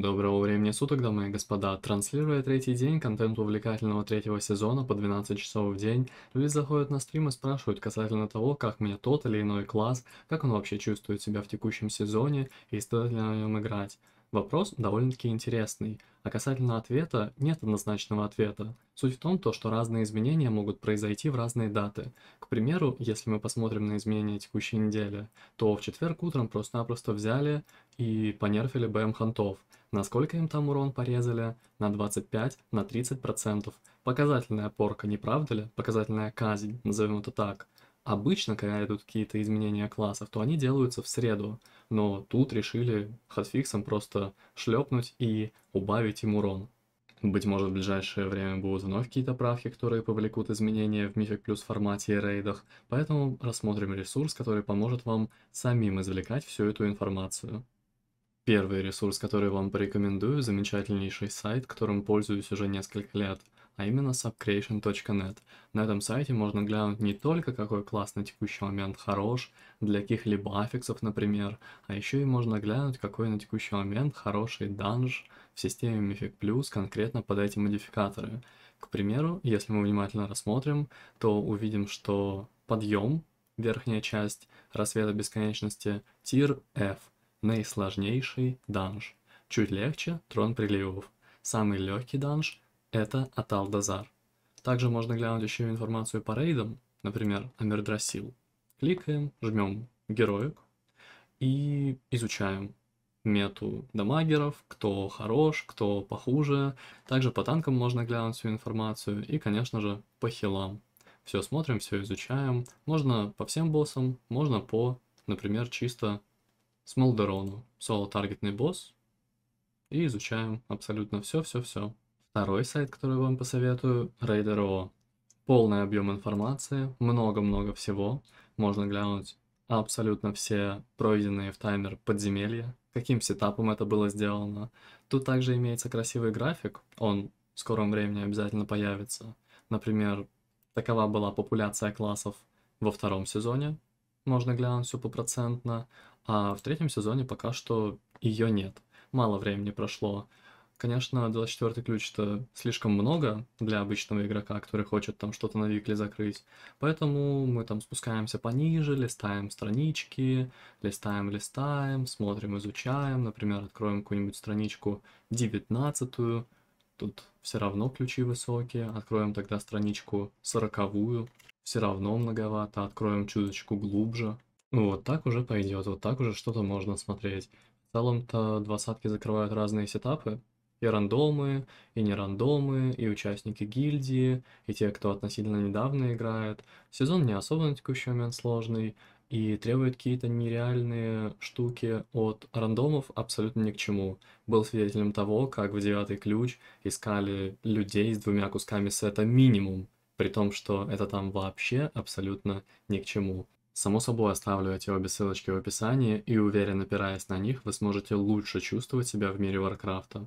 Доброго времени суток, дамы и господа. Транслируя третий день контент увлекательного третьего сезона по 12 часов в день, люди заходят на стрим и спрашивают касательно того, как мне тот или иной класс, как он вообще чувствует себя в текущем сезоне и стоит ли на нем играть. Вопрос довольно-таки интересный, а касательно ответа нет однозначного ответа. Суть в том, то, что разные изменения могут произойти в разные даты. К примеру, если мы посмотрим на изменения текущей недели, то в четверг утром просто-напросто взяли и понерфили БМ Хантов. Насколько им там урон порезали? На 25, на 30%. Показательная порка, не правда ли? Показательная казнь, назовем это так – Обычно, когда идут какие-то изменения классов, то они делаются в среду, но тут решили хатфиксом просто шлепнуть и убавить им урон. Быть может, в ближайшее время будут вновь какие-то правки, которые повлекут изменения в Mythic Plus формате и рейдах, поэтому рассмотрим ресурс, который поможет вам самим извлекать всю эту информацию. Первый ресурс, который вам порекомендую, замечательнейший сайт, которым пользуюсь уже несколько лет – а именно subcreation.net. На этом сайте можно глянуть не только какой класс на текущий момент хорош, для каких-либо аффиксов, например, а еще и можно глянуть, какой на текущий момент хороший данж в системе Mythic Plus конкретно под эти модификаторы. К примеру, если мы внимательно рассмотрим, то увидим, что подъем, верхняя часть рассвета бесконечности, тир F, наисложнейший данж. Чуть легче трон приливов. Самый легкий данж это Аталдазар. Также можно глянуть еще информацию по рейдам, например, Амирдрасил. Кликаем, жмем героик и изучаем мету дамагеров, кто хорош, кто похуже. Также по танкам можно глянуть всю информацию и, конечно же, по хилам. Все смотрим, все изучаем. Можно по всем боссам, можно по, например, чисто Смолдерону. Соло-таргетный босс. И изучаем абсолютно все-все-все. Второй сайт, который вам посоветую, Raider.io. Полный объем информации, много-много всего. Можно глянуть абсолютно все пройденные в таймер подземелья, каким сетапом это было сделано. Тут также имеется красивый график, он в скором времени обязательно появится. Например, такова была популяция классов во втором сезоне, можно глянуть все попроцентно, а в третьем сезоне пока что ее нет. Мало времени прошло, Конечно, 24 ключ это слишком много для обычного игрока, который хочет там что-то на викле закрыть. Поэтому мы там спускаемся пониже, листаем странички, листаем, листаем, смотрим, изучаем. Например, откроем какую-нибудь страничку 19 Тут все равно ключи высокие. Откроем тогда страничку 40 все равно многовато. Откроем чуточку глубже. Ну, вот так уже пойдет, вот так уже что-то можно смотреть. В целом-то двадцатки закрывают разные сетапы, и рандомы, и не рандомы, и участники гильдии, и те, кто относительно недавно играет. Сезон не особо на текущий момент сложный, и требует какие-то нереальные штуки от рандомов абсолютно ни к чему. Был свидетелем того, как в девятый ключ искали людей с двумя кусками сета минимум, при том, что это там вообще абсолютно ни к чему. Само собой, оставлю эти обе ссылочки в описании, и уверен, опираясь на них, вы сможете лучше чувствовать себя в мире Варкрафта.